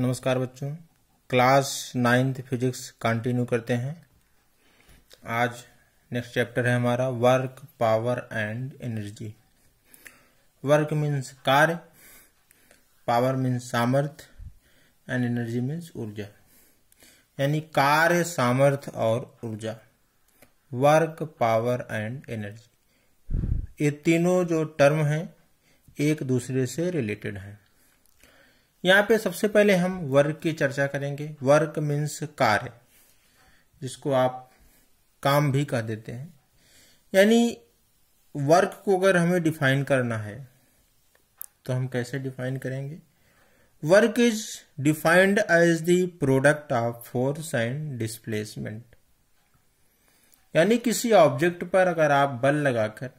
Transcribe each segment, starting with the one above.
नमस्कार बच्चों class ninth physics continue करते हैं आज नेक्स्ट चैप्टर है हमारा work power and energy work means कार्य पावर मीन्स सामर्थ्य एंड एनर्जी मीन्स ऊर्जा यानी कार्य सामर्थ्य और ऊर्जा वर्क पावर एंड एनर्जी ये तीनों जो टर्म हैं एक दूसरे से रिलेटेड हैं यहाँ पे सबसे पहले हम वर्क की चर्चा करेंगे वर्क मीन्स कार्य जिसको आप काम भी कह देते हैं यानी वर्क को अगर हमें डिफाइन करना है तो हम कैसे डिफाइन करेंगे work is defined as the product of force and displacement यानी किसी ऑब्जेक्ट पर अगर आप बल लगाकर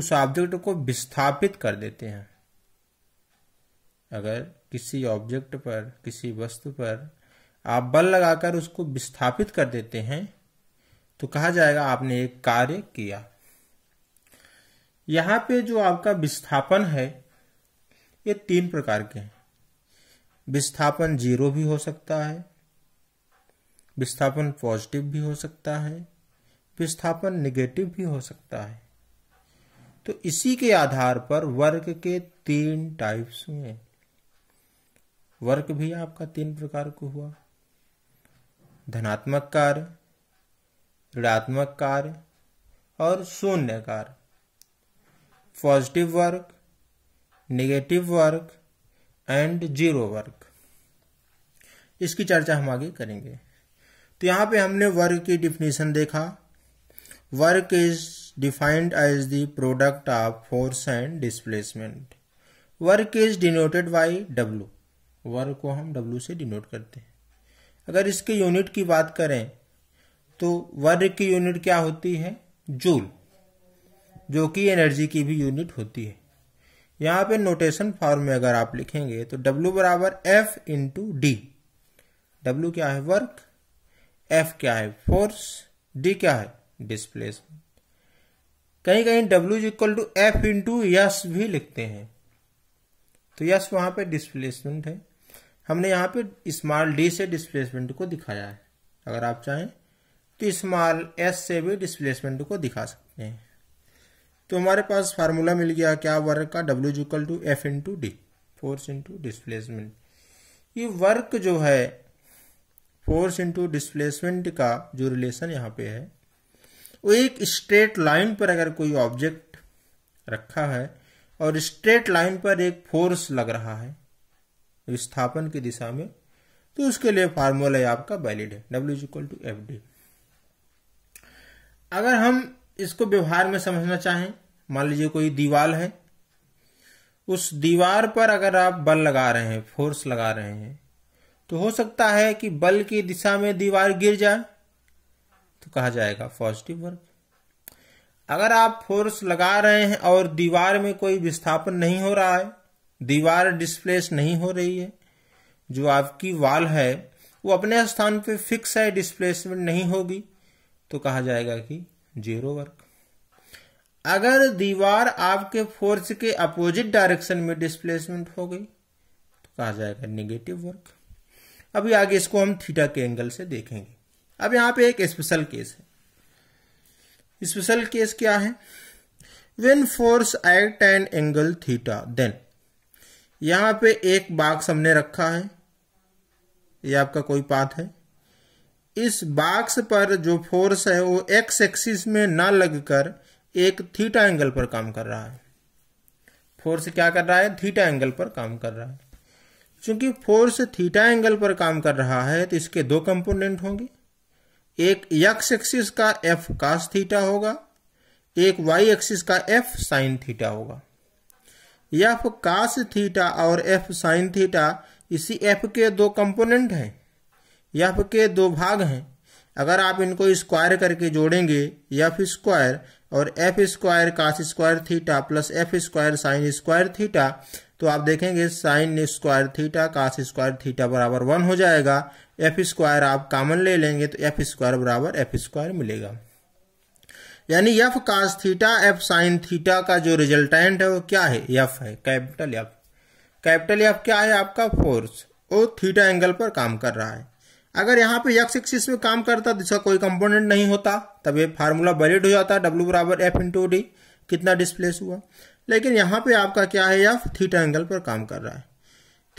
उस ऑब्जेक्ट को विस्थापित कर देते हैं अगर किसी ऑब्जेक्ट पर किसी वस्तु पर आप बल लगाकर उसको विस्थापित कर देते हैं तो कहा जाएगा आपने एक कार्य किया यहां पे जो आपका विस्थापन है ये तीन प्रकार के हैं विस्थापन जीरो भी हो सकता है विस्थापन पॉजिटिव भी हो सकता है विस्थापन निगेटिव भी हो सकता है तो इसी के आधार पर वर्ग के तीन टाइप्स हुए वर्क भी आपका तीन प्रकार को हुआ धनात्मक कार्य ऋणात्मक कार्य और शून्य कार्य positive work negative work and zero work इसकी चर्चा हम आगे करेंगे तो यहां पे हमने वर्क की डिफिनेशन देखा work is defined as the product of force and displacement work is denoted by W वर्ग को हम डब्ल्यू से डिनोट करते हैं अगर इसके यूनिट की बात करें तो वर्ग की यूनिट क्या होती है जूल जो कि एनर्जी की भी यूनिट होती है यहाँ पे नोटेशन फॉर्म में अगर आप लिखेंगे तो W बराबर F इंटू डी डब्ल्यू क्या है वर्क F क्या है फोर्स D क्या है डिस्प्लेसमेंट कहीं कहीं W equal to F into S भी लिखते हैं तो यस वहां पे डिस्प्लेसमेंट है हमने यहाँ पे स्मॉल डी से डिस्प्लेसमेंट को दिखाया है अगर आप चाहें तो स्मॉल एस से भी डिस्प्लेसमेंट को दिखा सकते हैं तो हमारे पास फार्मूला मिल गया क्या वर्क का W equal to F into D force into displacement ये वर्क जो है फोर्स इंटू डिस्प्लेसमेंट का जो रिलेशन यहाँ पे है वो एक स्ट्रेट लाइन पर अगर कोई ऑब्जेक्ट रखा है और स्ट्रेट लाइन पर एक फोर्स लग रहा है विस्थापन की दिशा में तो उसके लिए फार्मूला आपका वैलिड है W is equal to F D अगर हम इसको व्यवहार में समझना चाहें मान लीजिए कोई दीवार है उस दीवार पर अगर आप बल लगा रहे हैं फोर्स लगा रहे हैं तो हो सकता है कि बल की दिशा में दीवार गिर जाए तो कहा जाएगा पॉजिटिव वर्क अगर आप फोर्स लगा रहे हैं और दीवार में कोई विस्थापन नहीं हो रहा है दीवार डिस्प्लेस नहीं हो रही है जो आपकी वाल है वो अपने स्थान पे फिक्स है डिस्प्लेसमेंट नहीं होगी तो कहा जाएगा कि जीरो वर्क अगर दीवार आपके फोर्स के अपोजिट डायरेक्शन में डिस्प्लेसमेंट हो गई तो कहा जाएगा निगेटिव वर्क अभी आगे इसको हम थीटा के एंगल से देखेंगे अब यहां पे एक स्पेशल केस है स्पेशल केस क्या है when force at an angle theta then यहां पे एक बाक्स सामने रखा है ये आपका कोई पाथ है इस बाक्स पर जो फोर्स है वो एक्स एक्सिस में ना लगकर एक थीटा एंगल पर काम कर रहा है फोर्स क्या कर रहा है थीटा एंगल पर काम कर रहा है क्योंकि फोर्स थीटा एंगल पर काम कर रहा है तो इसके दो कंपोनेंट होंगे एक यक्स एक्सिस का एफ कास थीटा होगा एक वाई एक्सिस का एफ साइन थीटा होगा एफ कास थीटा और एफ साइन थीटा इसी एफ के दो कंपोनेंट हैं एफ के दो भाग हैं अगर आप इनको स्क्वायर करके जोड़ेंगे एफ स्क्वायर और F square cos square theta plus F square sine square theta तो आप देखेंगे sine square theta cos square theta बराबर वन हो जाएगा एफ स्क्वायर आप कॉमन ले लेंगे तो एफ स्क्वायर बराबर एफ स्क्वायर मिलेगा यानी F cos theta F sine theta का जो रिजल्टेंट है वो क्या है यफ है कैपिटल यफ कैपिटल यफ क्या है आपका फोर्स वो थीटा एंगल पर काम कर रहा है अगर यहाँ पे यक्स एक्सिस में काम करता तो इसका कोई कंपोनेंट नहीं होता तब ये फार्मूला वैलिड हो जाता डब्ल्यू बराबर एफ इंटू डी कितना डिस्प्लेस हुआ लेकिन यहाँ पे आपका क्या है यफ थीटा एंगल पर काम कर रहा है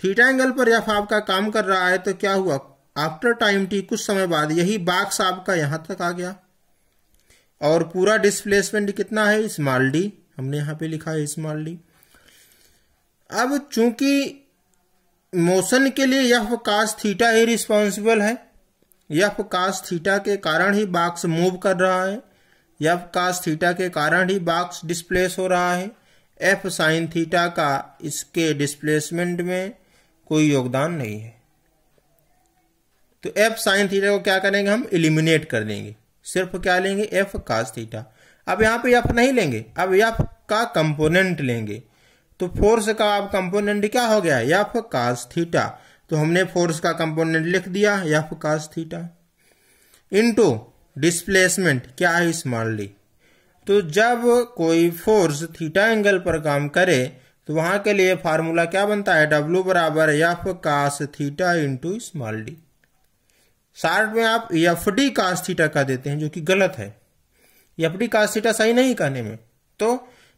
थीटा एंगल पर यफ आपका काम कर रहा है तो क्या हुआ आफ्टर टाइम टी कुछ समय बाद यही बाक्स आपका यहाँ तक आ गया और पूरा डिस्प्लेसमेंट कितना है स्मॉल डी हमने यहां पे लिखा है स्मॉल डी अब चूंकि मोशन के लिए यह कास थीटा ही रिस्पॉन्सिबल है यह कास थीटा के कारण ही बॉक्स मूव कर रहा है यह कास थीटा के कारण ही बॉक्स डिस्प्लेस हो रहा है एफ साइन थीटा का इसके डिस्प्लेसमेंट में कोई योगदान नहीं है तो एफ साइन थीटा को क्या करेंगे हम इलिमिनेट कर देंगे सिर्फ क्या लेंगे एफ कास थीटा अब यहाँ पे एफ नहीं लेंगे अब एफ का कंपोनेंट लेंगे तो फोर्स का अब कंपोनेंट क्या हो गया एफ कास थीटा तो हमने फोर्स का कंपोनेंट लिख दिया F cos theta into displacement क्या है स्मॉल डी तो जब कोई फोर्स थीटा एंगल पर काम करे तो वहां के लिए फार्मूला क्या बनता है डब्ल्यू बराबर F cos theta into small D साठ में आप यफडी कास थीटा कह देते हैं जो कि गलत है यफडी कास थीटा सही नहीं कहने में तो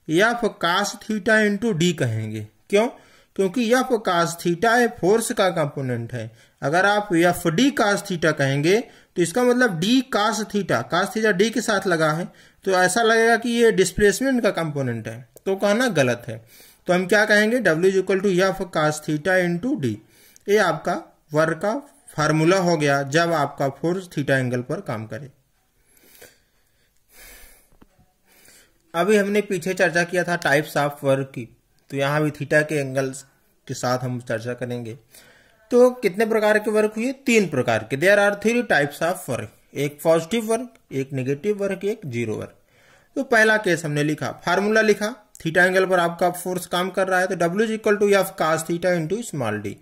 F cos theta into D कहेंगे क्यों क्योंकि यफ कास थीटा है फोर्स का कंपोनेंट है अगर आप यफ डी कास थीटा कहेंगे तो इसका मतलब D cos theta cos theta D के साथ लगा है तो ऐसा लगेगा कि ये डिस्प्लेसमेंट का कंपोनेंट है तो कहना गलत है तो हम क्या कहेंगे W is equal to F cos theta into D ये आपका वर्क ऑफ फार्मूला हो गया जब आपका फोर्स थीटा एंगल पर काम करे अभी हमने पीछे चर्चा किया था टाइप्स ऑफ वर्क की तो यहां भी थीटा के एंगल्स के साथ हम चर्चा करेंगे तो कितने प्रकार के वर्क हुए तीन प्रकार के there are three types of work एक पॉजिटिव वर्क एक नेगेटिव वर्क एक जीरो वर्क तो पहला केस हमने लिखा फार्मूला लिखा थीटा एंगल पर आपका फोर्स काम कर रहा है तो W is equal to F cos theta into small D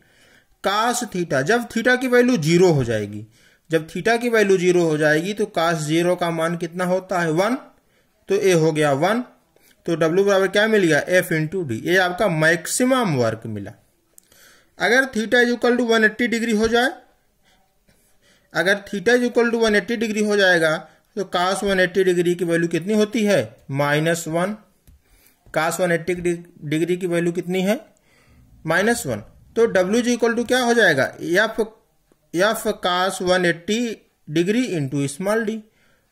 cos theta जब थीटा की वैल्यू जीरो हो जाएगी जब थीटा की वैल्यू जीरो हो जाएगी तो कास जीरो का मान कितना होता है वन तो ए हो गया वन तो डब्ल्यू बराबर क्या मिल गया एफ इंटू डी ये आपका मैक्सिमम वर्क मिला अगर theta is equal to one eighty degree हो जाए अगर theta is equal to one eighty degree हो जाएगा तो कास वन एट्टी डिग्री की वैल्यू कितनी होती है minus one cos one eighty degree की वैल्यू कितनी है माइनस वन तो डब्ल्यू जी इक्वल टू क्या हो जाएगा F F cos eighty degree into small D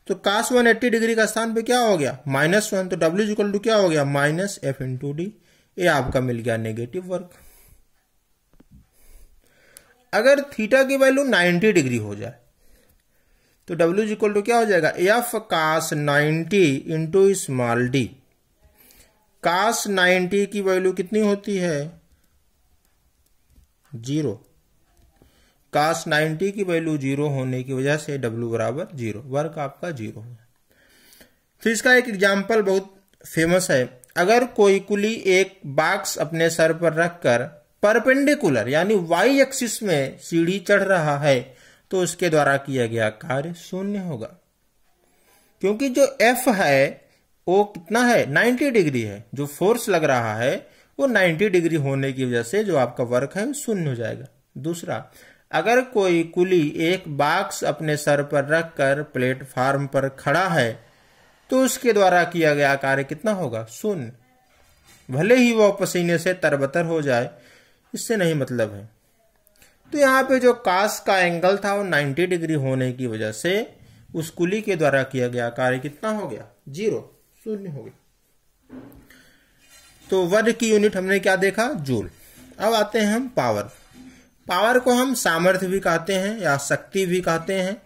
तो कास एट्टी डिग्री का स्थान पे क्या हो गया माइनस वन तो डब्ल्यू जी इक्वल टू क्या हो गया माइनस एफ इंटू डी ये आपका मिल गया नेगेटिव वर्क अगर थीटा की वैल्यू नाइन्टी डिग्री हो जाए तो डब्ल्यू जी इक्वल टू क्या हो जाएगा F cos ninety into small D cos ninety की वैल्यू कितनी होती है जीरो कास 90 की वैल्यू जीरो होने की वजह से डब्ल्यू बराबर जीरो वर्क आपका जीरो हो फिर तो इसका एक एग्जाम्पल बहुत फेमस है अगर कोई कुली एक बॉक्स अपने सर पर रखकर परपेंडिकुलर यानी वाई एक्सिस में सीढ़ी चढ़ रहा है तो उसके द्वारा किया गया कार्य शून्य होगा क्योंकि जो एफ है वो कितना है 90 डिग्री है जो फोर्स लग रहा है वो 90 डिग्री होने की वजह से जो आपका वर्क है वो शून्य हो जाएगा दूसरा अगर कोई कुली एक बॉक्स अपने सर पर रखकर प्लेटफार्म पर खड़ा है तो उसके द्वारा किया गया कार्य कितना होगा शून्य भले ही वह पसीने से तरबतर हो जाए इससे नहीं मतलब है तो यहाँ पे जो कास का एंगल था वो 90 डिग्री होने की वजह से उस कुली के द्वारा किया गया कार्य कितना हो गया जीरो शून्य हो गया तो वर्ग की यूनिट हमने क्या देखा जूल अब आते हैं हम पावर पावर को हम सामर्थ्य भी कहते हैं या शक्ति भी कहते हैं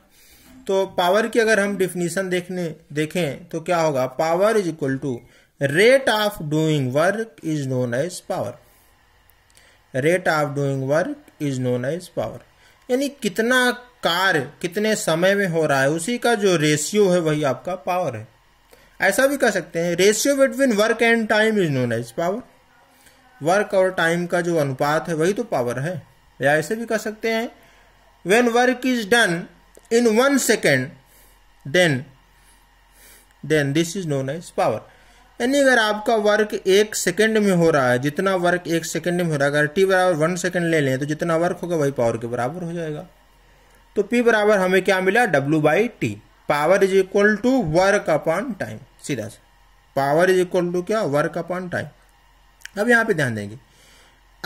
तो पावर की अगर हम डिफिनीशन देखने देखें तो क्या होगा power is equal to rate of doing work is known as power rate of doing work is known as power यानी कितना कार्य कितने समय में हो रहा है उसी का जो रेशियो है वही आपका पावर है ऐसा भी कह सकते हैं ratio between work and time is known as power work और टाइम का जो अनुपात है वही तो पावर है या ऐसे भी कह सकते हैं when work is done in one second then then this is known as power यानी अगर आपका वर्क एक सेकेंड में हो रहा है जितना वर्क एक सेकेंड में हो रहा है अगर टी बराबर वन सेकेंड ले लें तो जितना वर्क होगा वही पावर के बराबर हो जाएगा तो पी बराबर हमें क्या मिला W by T power is equal to work upon time सीधा से पावर इज इक्वल टू क्या वर्क अपॉन टाइम अब यहाँ पे ध्यान देंगे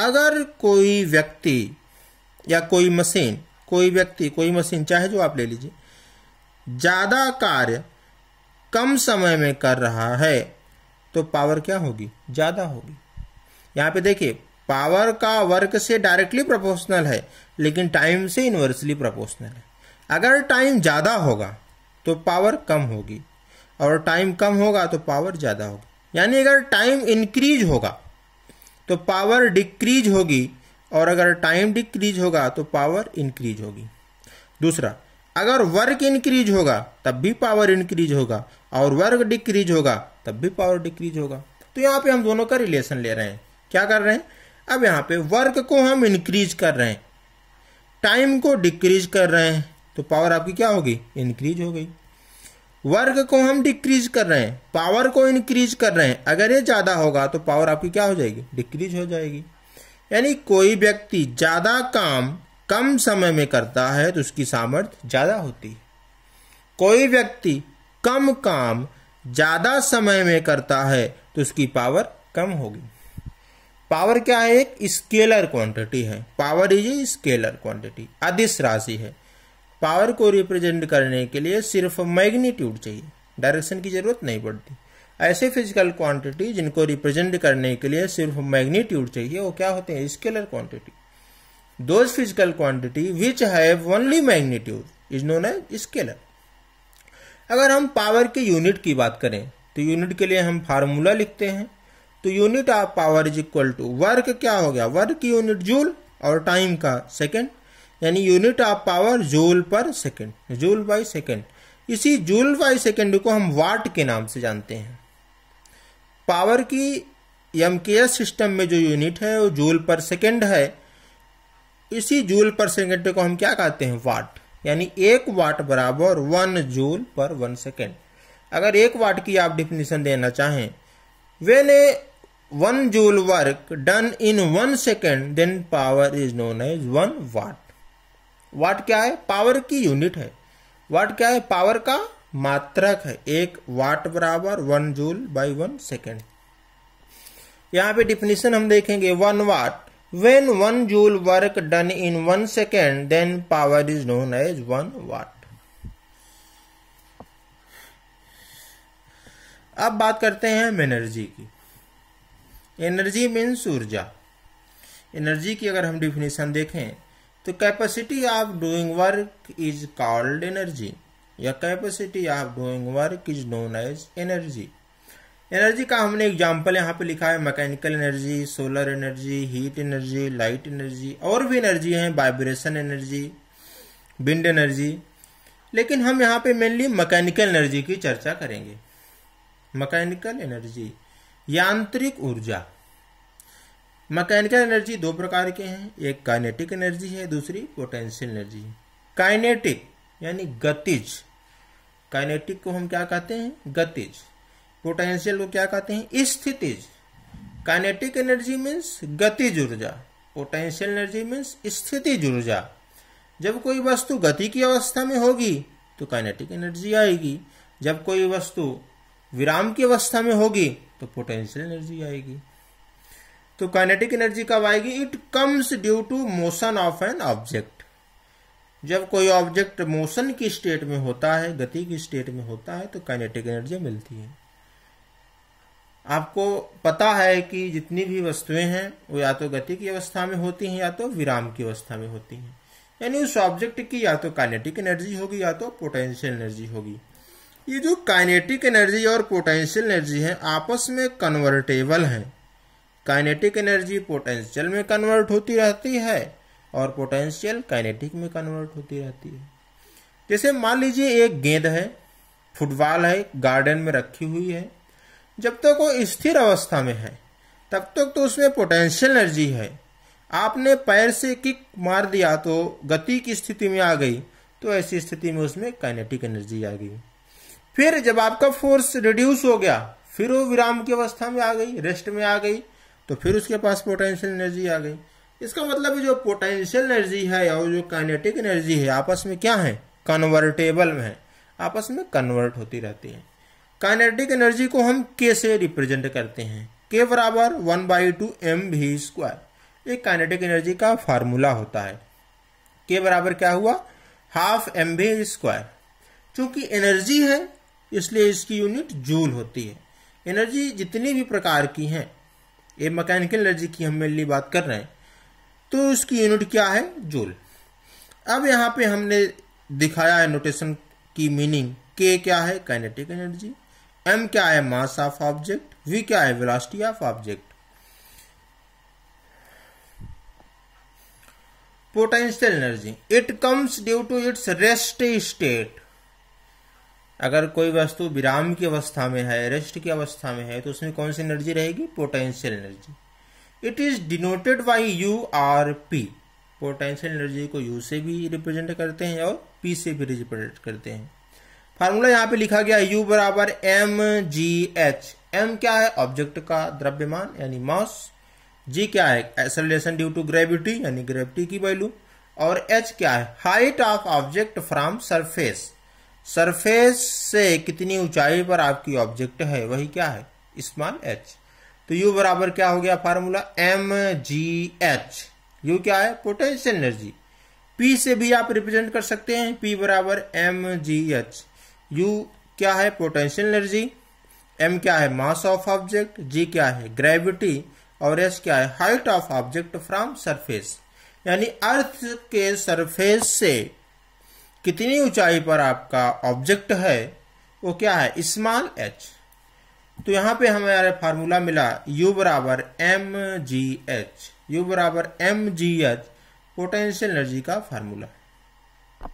अगर कोई व्यक्ति या कोई मशीन कोई व्यक्ति कोई मशीन चाहे जो आप ले लीजिए ज़्यादा कार्य कम समय में कर रहा है तो पावर क्या होगी ज़्यादा होगी यहाँ पे देखिए पावर का वर्क से डायरेक्टली प्रोपोर्शनल है लेकिन टाइम से इन्वर्सली प्रोपोर्शनल है अगर टाइम ज़्यादा होगा तो पावर कम होगी और टाइम कम होगा तो पावर ज़्यादा होगी यानी अगर टाइम इंक्रीज होगा तो पावर डिक्रीज होगी और अगर टाइम डिक्रीज होगा तो पावर इंक्रीज होगी दूसरा अगर वर्क इंक्रीज होगा तब भी पावर इंक्रीज होगा और वर्क डिक्रीज होगा तब भी पावर डिक्रीज होगा तो यहाँ पे हम दोनों का रिलेशन ले रहे हैं क्या कर रहे हैं अब यहाँ पे वर्क को हम इंक्रीज कर रहे हैं टाइम को डिक्रीज कर रहे हैं तो पावर आपकी क्या होगी इंक्रीज हो गई वर्ग को हम डिक्रीज कर रहे हैं पावर को इंक्रीज कर रहे हैं अगर ये ज़्यादा होगा तो पावर आपकी क्या हो जाएगी डिक्रीज हो जाएगी यानी कोई व्यक्ति ज़्यादा काम कम समय में करता है तो उसकी सामर्थ्य ज़्यादा होती है कोई व्यक्ति कम काम ज़्यादा समय में करता है तो उसकी पावर कम होगी पावर क्या है एक स्केलर क्वांटिटी है power is a scalar quantity अदिश राशि है पावर को रिप्रेजेंट करने के लिए सिर्फ मैग्नीट्यूड चाहिए डायरेक्शन की जरूरत नहीं पड़ती ऐसे फिजिकल क्वांटिटी जिनको रिप्रेजेंट करने के लिए सिर्फ मैग्नीट्यूड चाहिए वो क्या होते हैं scalar quantity those physical quantity which have only magnitude is known as scalar अगर हम पावर के यूनिट की बात करें तो यूनिट के लिए हम फार्मूला लिखते हैं तो unit of power is equal to work क्या हो गया वर्क की यूनिट जूल और टाइम का सेकेंड यानी unit of power joule per second joule by second इसी जूल बाई सेकेंड को हम वाट के नाम से जानते हैं पावर की एम सिस्टम में जो यूनिट है वो जूल पर सेकेंड है इसी जूल पर सेकेंड को हम क्या कहते हैं वाट यानी एक वाट बराबर one joule per one second अगर एक वाट की आप डिफिनेशन देना चाहें when a one joule work done in one second then power is known as one watt watt क्या है पावर की यूनिट है वाट क्या है पावर का मात्रक है एक वाट बराबर one joule by one second यहां पे डिफिनेशन हम देखेंगे one watt when one joule work done in one second then power is known as one watt अब बात करते हैं हम एनर्जी की एनर्जी मीन्स ऊर्जा एनर्जी की अगर हम डिफिनेशन देखें तो capacity of doing work is called energy या capacity of doing work is known as energy energy का हमने एग्जाम्पल यहाँ पे लिखा है mechanical energy solar energy heat energy light energy और भी एनर्जी हैं वाइब्रेशन एनर्जी विंड एनर्जी लेकिन हम यहाँ पे मेनली मैकेनिकल एनर्जी की चर्चा करेंगे मैकेनिकल एनर्जी यांत्रिक ऊर्जा मैकेनिकल एनर्जी दो प्रकार के हैं एक काइनेटिक एनर्जी है दूसरी पोटेंशियल एनर्जी काइनेटिक यानी गतिज काइनेटिक को हम क्या कहते हैं गतिज पोटेंशियल को क्या कहते हैं स्थितिज काइनेटिक एनर्जी मीन्स गतिज ऊर्जा पोटेंशियल एनर्जी मीन्स स्थितिज ऊर्जा जब कोई वस्तु गति की अवस्था में होगी तो काइनेटिक एनर्जी आएगी जब कोई वस्तु विराम की अवस्था में होगी तो पोटेंशियल एनर्जी आएगी तो काइनेटिक एनर्जी कब आएगी it comes due to motion of an object जब कोई ऑब्जेक्ट मोशन की स्टेट में होता है गति की स्टेट में होता है तो काइनेटिक एनर्जी मिलती है आपको पता है कि जितनी भी वस्तुएं हैं वो या तो गति की अवस्था में होती हैं या तो विराम की अवस्था में होती हैं यानी उस ऑब्जेक्ट की या तो काइनेटिक एनर्जी होगी या तो पोटेंशियल एनर्जी होगी ये जो काइनेटिक एनर्जी और पोटेंशियल एनर्जी है आपस में कन्वर्टेबल हैं काइनेटिक एनर्जी पोटेंशियल में कन्वर्ट होती रहती है और पोटेंशियल काइनेटिक में कन्वर्ट होती रहती है जैसे मान लीजिए एक गेंद है फुटबॉल है गार्डन में रखी हुई है जब तक तो वो स्थिर अवस्था में है तब तक तो, तो उसमें पोटेंशियल एनर्जी है आपने पैर से किक मार दिया तो गति की स्थिति में आ गई तो ऐसी स्थिति में उसमें काइनेटिक एनर्जी आ गई फिर जब आपका फोर्स रिड्यूस हो गया फिर वो विराम की अवस्था में आ गई रेस्ट में आ गई तो फिर उसके पास पोटेंशियल एनर्जी आ गई इसका मतलब जो पोटेंशियल एनर्जी है और जो काइनेटिक एनर्जी है आपस में क्या है कन्वर्टेबल में है आपस में कन्वर्ट होती रहती है काइनेटिक एनर्जी को हम के से रिप्रेजेंट करते हैं के बराबर one by two M V square ये काइनेटिक एनर्जी का फार्मूला होता है के बराबर क्या हुआ हाफ एम भी स्क्वायर चूंकि एनर्जी है इसलिए इसकी यूनिट जूल होती है एनर्जी जितनी भी प्रकार की है ये मैकेनिकल एनर्जी की हम मेनली बात कर रहे हैं तो उसकी यूनिट क्या है जूल अब यहाँ पे हमने दिखाया है नोटेशन की मीनिंग के क्या है काइनेटिक एनर्जी एम क्या है मास ऑफ ऑब्जेक्ट वी क्या है velocity of object potential energy it comes due to its rest state अगर कोई वस्तु विराम की अवस्था में है रेस्ट की अवस्था में है तो उसमें कौन सी एनर्जी रहेगी potential energy it is denoted by U or P potential energy को यू से भी रिप्रेजेंट करते हैं और पी से भी रिप्रेजेंट करते हैं फार्मूला यहाँ पे लिखा गया यू बराबर एम जी एच एम क्या है ऑब्जेक्ट का द्रव्यमान यानी मास जी क्या है एक्सलेशन ड्यू टू ग्रेविटी यानी ग्रेविटी की वैल्यू और एच क्या है height of object from surface surface से कितनी ऊंचाई पर आपकी ऑब्जेक्ट है वही क्या है स्मॉल एच तो यू बराबर क्या हो गया formula M G H U क्या है पोटेंशियल एनर्जी पी से भी आप रिप्रेजेंट कर सकते हैं पी बराबर एम जी एच यू क्या है पोटेंशियल एनर्जी एम क्या है मास ऑफ ऑब्जेक्ट जी क्या है ग्रेविटी और एस क्या है height of object from surface यानी अर्थ के सरफेस से कितनी ऊंचाई पर आपका ऑब्जेक्ट है वो क्या है स्मॉल एच तो यहां पे यार फार्मूला मिला u बराबर एम जी एच यू बराबर M G H potential energy का फार्मूला